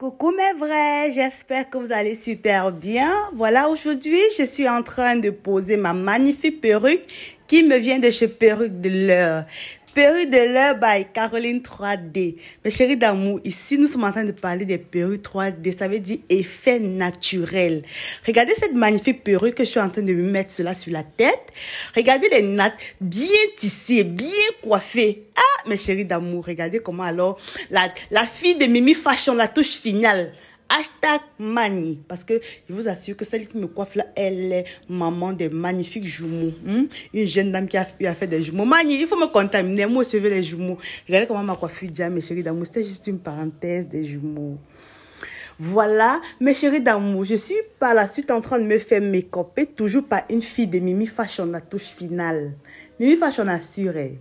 Coucou mes vrais, j'espère que vous allez super bien. Voilà, aujourd'hui, je suis en train de poser ma magnifique perruque qui me vient de chez Perruque de l'heure. Perruque de l'heure by Caroline 3D. Mes chéris d'amour, ici, nous sommes en train de parler des perruques 3D. Ça veut dire effet naturel. Regardez cette magnifique perruque que je suis en train de me mettre cela sur la tête. Regardez les nattes bien tissées, bien coiffées. Ah, mes chéris d'amour, regardez comment alors la, la fille de Mimi Fashion, la touche finale. Hashtag Mani. Parce que je vous assure que celle qui me coiffe là, elle est maman des magnifiques jumeaux. Hmm? Une jeune dame qui a, a, fait des jumeaux. Mani, il faut me contaminer. Moi je veux les jumeaux. Regardez comment ma coiffure déjà, mes chéris d'amour. C'était juste une parenthèse des jumeaux. Voilà, mes chéris d'amour, je suis par la suite en train de me faire make toujours par une fille de Mimi Fashion, la touche finale. Mimi Fashion assurée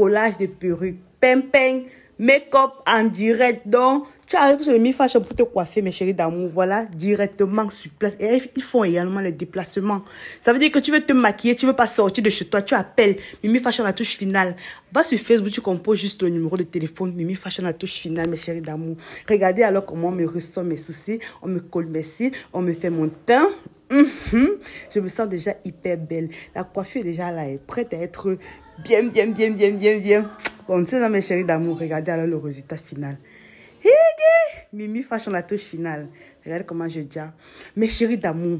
collage de perruques, ping, make-up en direct. Donc, tu arrives sur le Fashion pour te coiffer, mes chéris d'amour. Voilà, directement sur place. Et ils font également les déplacements. Ça veut dire que tu veux te maquiller, tu veux pas sortir de chez toi, tu appelles Mimi Fashion la touche finale. Va sur Facebook, tu composes juste le numéro de téléphone Mimi Fashion la touche finale, mes chéris d'amour. Regardez alors comment on me ressent mes soucis, on me colle mes cils, on me fait mon teint. Mhm. Je me sens déjà hyper belle. La coiffure est déjà là, est prête à être bien, bien, bien, bien, bien, bien. Bon, c'est dans mes chéris d'amour. Regardez alors le résultat final. Mimi Fashion, la touche finale. Regarde comment je dis. Hein. Mes chéris d'amour,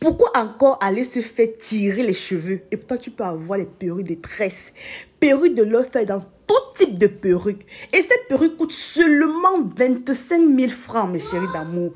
pourquoi encore aller se faire tirer les cheveux Et pourtant, tu peux avoir les perruques de tresses, perruques de l'offre dans tout type de perruque. Et cette perruque coûte seulement 25 000 francs, mes chéris d'amour.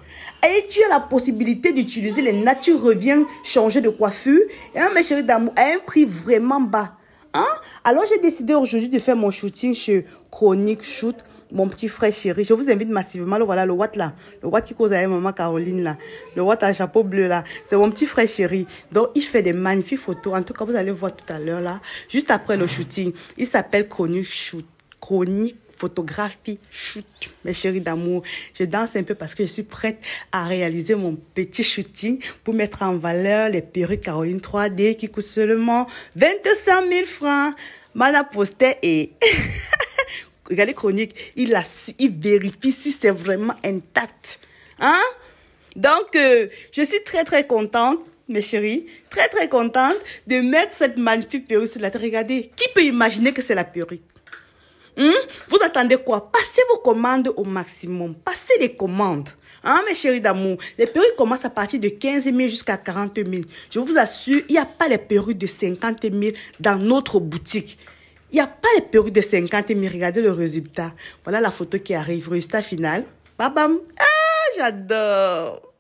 Et tu as la possibilité d'utiliser les natures revient changer de coiffure, hein, mes chéris d'amour, à un prix vraiment bas. Hein? Alors j'ai décidé aujourd'hui de faire mon shooting chez Chronique Shoot mon petit frère chéri. Je vous invite massivement. Le voilà, le what là. Le what qui cause avec maman Caroline là. Le what à chapeau bleu là. C'est mon petit frère chéri. Donc, il fait des magnifiques photos. En tout cas, vous allez voir tout à l'heure là. Juste après le shooting. Il s'appelle Chronique Shoot. Chronique photographie, shoot, mes chéris d'amour. Je danse un peu parce que je suis prête à réaliser mon petit shooting pour mettre en valeur les perruques Caroline 3D qui coûtent seulement 25 000 francs. Mana Poster et... regardez chronique, il, la, il vérifie si c'est vraiment intact. Hein? Donc, euh, je suis très, très contente, mes chéris, très, très contente de mettre cette magnifique perruque sur la terre. Regardez, qui peut imaginer que c'est la perruque? Hein? Vous attendez quoi? Passez vos commandes au maximum. Passez les commandes. Hein, mes chéris d'amour, les perruques commencent à partir de 15 000 jusqu'à 40 000. Je vous assure, il n'y a pas les perruques de 50 000 dans notre boutique. Il n'y a pas les perruques de 50 mais regardez le résultat. Voilà la photo qui arrive. Résultat final. Bam bam. Ah, j'adore.